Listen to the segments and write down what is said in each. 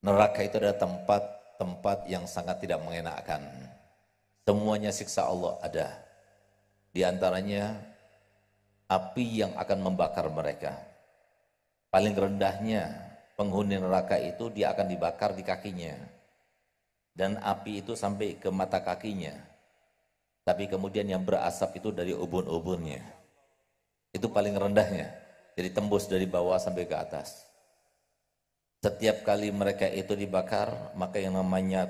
Neraka itu adalah tempat-tempat yang sangat tidak mengenakkan. Semuanya siksa Allah ada. Di antaranya api yang akan membakar mereka. Paling rendahnya penghuni neraka itu dia akan dibakar di kakinya. Dan api itu sampai ke mata kakinya. Tapi kemudian yang berasap itu dari ubun-ubunnya. Itu paling rendahnya. Jadi tembus dari bawah sampai ke atas. Setiap kali mereka itu dibakar, maka yang namanya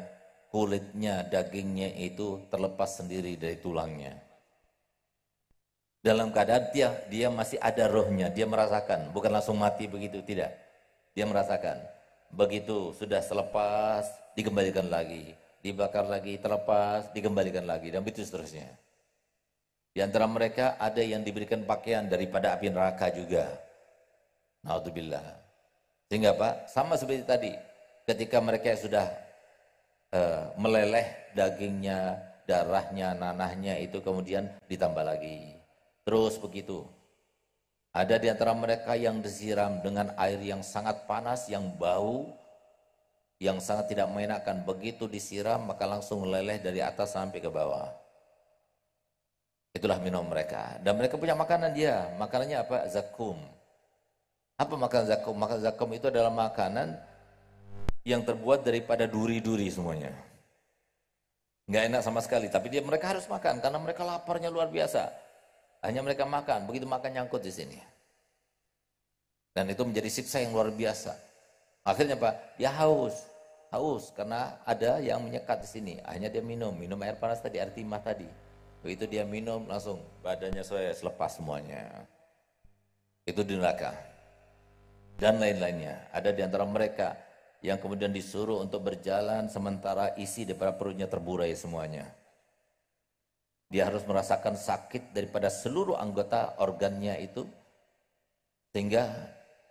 kulitnya, dagingnya itu terlepas sendiri dari tulangnya. Dalam keadaan dia, dia masih ada rohnya, dia merasakan, bukan langsung mati begitu, tidak. Dia merasakan, begitu sudah selepas, dikembalikan lagi, dibakar lagi, terlepas, dikembalikan lagi, dan begitu seterusnya. Di antara mereka ada yang diberikan pakaian daripada api neraka juga. Naudzubillah. Sehingga pak Sama seperti tadi, ketika mereka sudah uh, meleleh dagingnya, darahnya, nanahnya itu kemudian ditambah lagi. Terus begitu. Ada di antara mereka yang disiram dengan air yang sangat panas, yang bau, yang sangat tidak menyenangkan. Begitu disiram maka langsung meleleh dari atas sampai ke bawah. Itulah minum mereka. Dan mereka punya makanan dia. Makanannya apa? Zakum apa makan zakum? Makan zakum itu adalah makanan yang terbuat daripada duri-duri semuanya. Nggak enak sama sekali, tapi dia mereka harus makan karena mereka laparnya luar biasa. Hanya mereka makan, begitu makan nyangkut di sini. Dan itu menjadi siksa yang luar biasa. Akhirnya Pak, dia ya haus. Haus karena ada yang menyekat di sini. Akhirnya dia minum, minum air panas tadi, air timah tadi. Begitu dia minum langsung badannya saya selepas semuanya. Itu di neraka dan lain-lainnya. Ada di antara mereka yang kemudian disuruh untuk berjalan sementara isi daripada perutnya terburai semuanya. Dia harus merasakan sakit daripada seluruh anggota organnya itu sehingga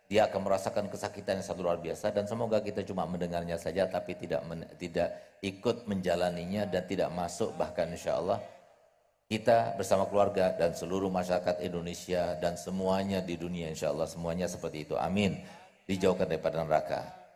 dia akan merasakan kesakitan yang sangat luar biasa dan semoga kita cuma mendengarnya saja tapi tidak men, tidak ikut menjalaninya dan tidak masuk bahkan insya Allah kita bersama keluarga dan seluruh masyarakat Indonesia dan semuanya di dunia insya Allah semuanya seperti itu. Amin. Dijauhkan daripada neraka.